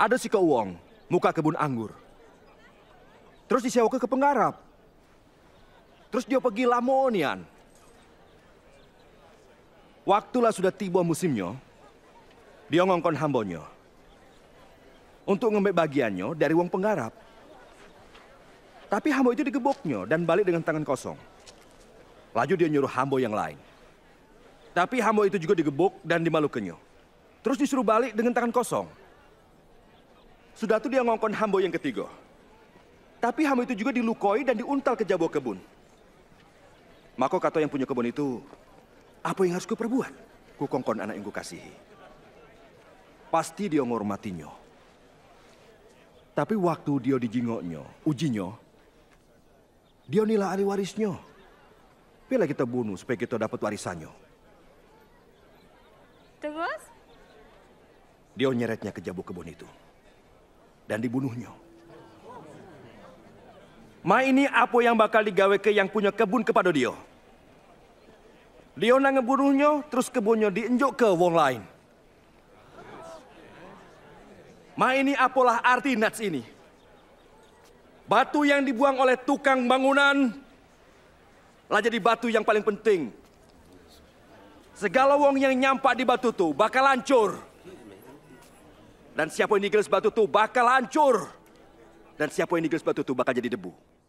Ada si Keuong, muka kebun anggur. Terus disewa ke penggarap. Terus dia pergi Lamonian. Waktulah sudah tiba musimnya, dia ngongkon hambonyo. Untuk ngembek bagiannya dari uang penggarap. Tapi hambo itu digeboknya dan balik dengan tangan kosong. Laju dia nyuruh hambo yang lain. Tapi hambo itu juga digebuk dan dimalukannya. Terus disuruh balik dengan tangan kosong. Sudah tuh dia ngongkon Hambo yang ketiga. Tapi Hambo itu juga dilukoi dan diuntal ke jabo kebun. Mako kata yang punya kebun itu, apa yang harus ku perbuat? Ku kongkon anak yang ku kasihi. Pasti dia menghormatinya. Tapi waktu dia dijingoknya, ujinya, dia nilai ahli warisnya. Bila kita bunuh supaya kita dapat warisannya. Terus? Dia nyeretnya ke jabu kebun itu dan dibunuhnya. Ma ini apa yang bakal digawe ke yang punya kebun kepada dia. Dia nak ngebunuhnya, terus kebunnya diinjuk ke wong lain. Ma ini apalah arti nats ini? Batu yang dibuang oleh tukang bangunan lah jadi batu yang paling penting. Segala wong yang nyampak di batu itu bakal hancur. Dan siapa yang nigel batu itu bakal hancur. Dan siapa yang nigel batu itu bakal jadi debu.